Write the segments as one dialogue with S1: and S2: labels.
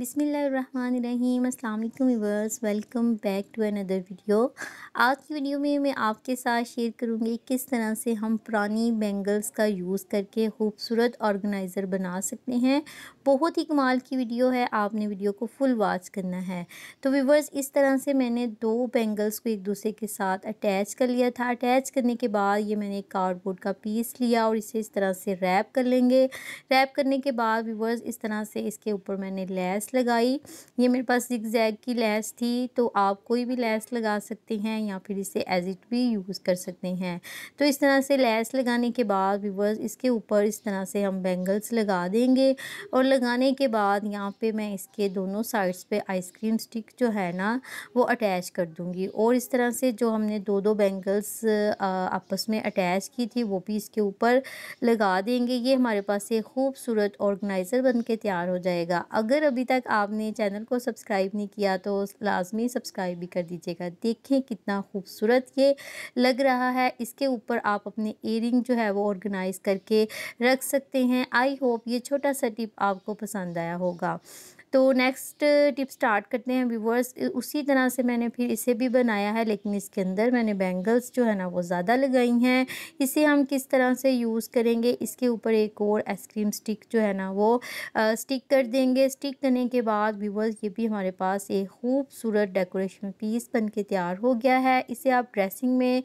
S1: अस्सलाम वालेकुम viewers welcome back to another video आज की वीडियो में मैं आपके साथ शेयर करूँगी किस तरह से हम पुरानी बैंगल्स का यूज़ करके खूबसूरत ऑर्गेनाइज़र बना सकते हैं बहुत ही कमाल की वीडियो है आपने वीडियो को फुल वॉच करना है तो वीवर्स इस तरह से मैंने दो बैंगल्स को एक दूसरे के साथ अटैच कर लिया था अटैच करने के बाद ये मैंने एक कार्डबोर्ड का पीस लिया और इसे इस तरह से रैप कर लेंगे रैप करने के बाद वीवर्स इस तरह से इसके ऊपर मैंने लेस लैस लगाई ये मेरे पास जिग की लैस थी तो आप कोई भी लैस लगा सकते हैं या फिर इसे एज इट भी यूज़ कर सकते हैं तो इस तरह से लैस लगाने के बाद व्यूवर्स इसके ऊपर इस तरह से हम बैंगल्स लगा देंगे और लगाने के बाद यहाँ पे मैं इसके दोनों साइड्स पे आइसक्रीम स्टिक जो है ना वो अटैच कर दूँगी और इस तरह से जो हमने दो दो बैंगल्स आपस में अटैच की थी वो भी इसके ऊपर लगा देंगे ये हमारे पास एक खूबसूरत ऑर्गेनाइज़र बन तैयार हो जाएगा अगर अभी तक तक आपने चैनल को सब्सक्राइब नहीं किया तो लाजमी सब्सक्राइब भी कर दीजिएगा देखें कितना खूबसूरत ये लग रहा है इसके ऊपर आप अपने एयरिंग जो है वो ऑर्गेनाइज़ करके रख सकते हैं आई होप ये छोटा सा टिप आपको पसंद आया होगा तो नेक्स्ट टिप स्टार्ट करते हैं व्यूवर्स उसी तरह से मैंने फिर इसे भी बनाया है लेकिन इसके अंदर मैंने बैंगल्स जो है ना वो ज़्यादा लगाई हैं इसे हम किस तरह से यूज़ करेंगे इसके ऊपर एक और आइसक्रीम स्टिक जो है ना वो आ, स्टिक कर देंगे स्टिक करने के बाद व्यूवर्स ये भी हमारे पास एक खूबसूरत डेकोरेशन पीस बन के तैयार हो गया है इसे आप ड्रेसिंग में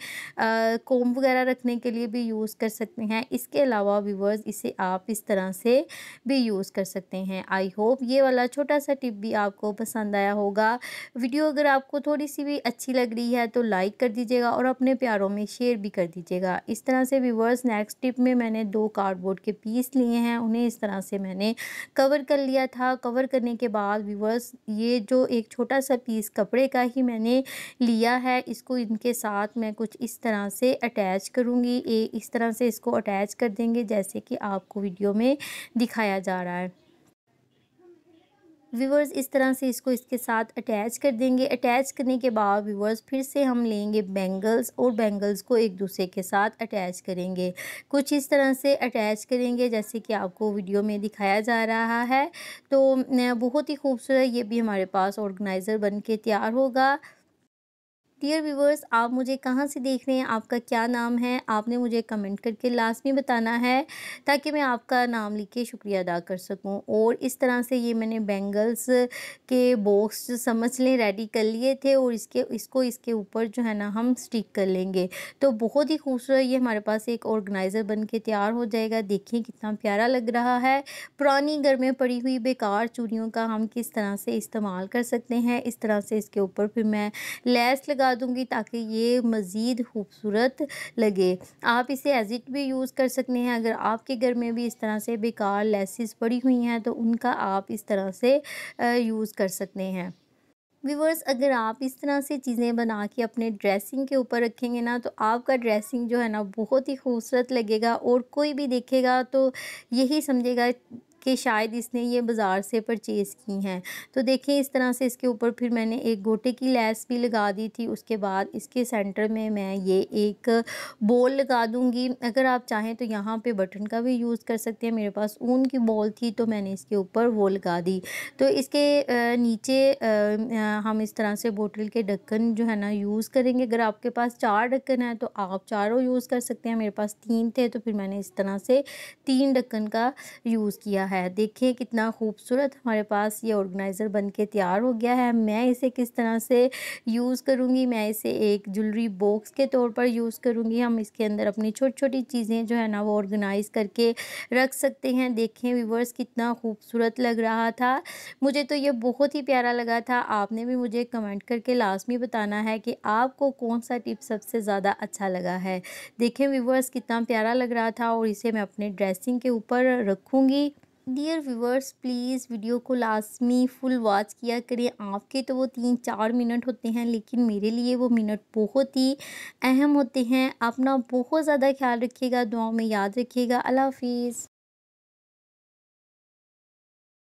S1: कोम वगैरह रखने के लिए भी यूज़ कर सकते हैं इसके अलावा व्यूवर्स इसे आप इस तरह से भी यूज़ कर सकते हैं आई होप ये वाला छोटा सा टिप भी आपको पसंद आया होगा वीडियो अगर आपको थोड़ी सी भी अच्छी लग रही है तो लाइक कर दीजिएगा और अपने प्यारों में शेयर भी कर दीजिएगा इस तरह से व्यूवर्स नेक्स्ट टिप में मैंने दो कार्डबोर्ड के पीस लिए हैं उन्हें इस तरह से मैंने कवर कर लिया था कवर करने के बाद व्यूवर्स ये जो एक छोटा सा पीस कपड़े का ही मैंने लिया है इसको इनके साथ मैं कुछ इस तरह से अटैच करूँगी इस तरह से इसको अटैच कर देंगे जैसे कि आपको वीडियो में दिखाया जा रहा है व्यूवर्स इस तरह से इसको इसके साथ अटैच कर देंगे अटैच करने के बाद व्यूवर्स फिर से हम लेंगे बैंगल्स और बैंगल्स को एक दूसरे के साथ अटैच करेंगे कुछ इस तरह से अटैच करेंगे जैसे कि आपको वीडियो में दिखाया जा रहा है तो बहुत ही खूबसूरत ये भी हमारे पास ऑर्गेनाइज़र बन के तैयार होगा डियर व्यूवर्स आप मुझे कहाँ से देख रहे हैं आपका क्या नाम है आपने मुझे कमेंट करके लास्ट में बताना है ताकि मैं आपका नाम लिख के शुक्रिया अदा कर सकूँ और इस तरह से ये मैंने बैंगल्स के बॉक्स समझ लें रेडी कर लिए थे और इसके इसको इसके ऊपर जो है ना हम स्टिक कर लेंगे तो बहुत ही खूबसूरत ये हमारे पास एक ऑर्गेनाइज़र बन के तैयार हो जाएगा देखें कितना प्यारा लग रहा है पुरानी घर में पड़ी हुई बेकार चूड़ियों का हम किस तरह से इस्तेमाल कर सकते हैं इस तरह से इसके ऊपर फिर मैं लेस लगा लगा दूंगी ताकि ये मज़ीद खूबसूरत लगे आप इसे एज इट भी यूज़ कर सकते हैं अगर आपके घर में भी इस तरह से बेकार लेसिस पड़ी हुई हैं तो उनका आप इस तरह से यूज़ कर सकते हैं व्यूवर्स अगर आप इस तरह से चीज़ें बना के अपने ड्रेसिंग के ऊपर रखेंगे ना तो आपका ड्रेसिंग जो है ना बहुत ही खूबसूरत लगेगा और कोई भी देखेगा तो यही समझेगा कि शायद इसने ये बाज़ार से परचेज़ की हैं तो देखें इस तरह से इसके ऊपर फिर मैंने एक गोटे की लैस भी लगा दी थी उसके बाद इसके सेंटर में मैं ये एक बॉल लगा दूँगी अगर आप चाहें तो यहाँ पर बटन का भी यूज़ कर सकते हैं मेरे पास ऊन की बॉल थी तो मैंने इसके ऊपर वो लगा दी तो इसके नीचे हम इस तरह से बोटल के ढक्कन जो है ना यूज़ करेंगे अगर आपके पास चार ढक्कन है तो आप चारों यूज़ कर सकते हैं मेरे पास तीन थे तो फिर मैंने इस तरह से तीन ढक्कन का यूज़ किया है देखिए कितना खूबसूरत हमारे पास ये ऑर्गेनाइज़र बन के तैयार हो गया है मैं इसे किस तरह से यूज़ करूँगी मैं इसे एक ज्वेलरी बॉक्स के तौर पर यूज़ करूँगी हम इसके अंदर अपनी छोटी छोटी चीज़ें जो है ना वो ऑर्गेनाइज़ करके रख सकते हैं देखें व्यूवर्स कितना खूबसूरत लग रहा था मुझे तो ये बहुत ही प्यारा लगा था आपने भी मुझे कमेंट करके लाजमी बताना है कि आपको कौन सा टिप सबसे ज़्यादा अच्छा लगा है देखें व्यूवर्स कितना प्यारा लग रहा था और इसे मैं अपने ड्रेसिंग के ऊपर रखूँगी डियर व्यूवर्स प्लीज़ वीडियो को लाजमी फुल वॉच किया करें आपके तो वो तीन चार मिनट होते हैं लेकिन मेरे लिए वो मिनट बहुत ही अहम होते हैं अपना बहुत ज़्यादा ख्याल रखिएगा दुआओं में याद रखिएगा अल्लाह हाफिज़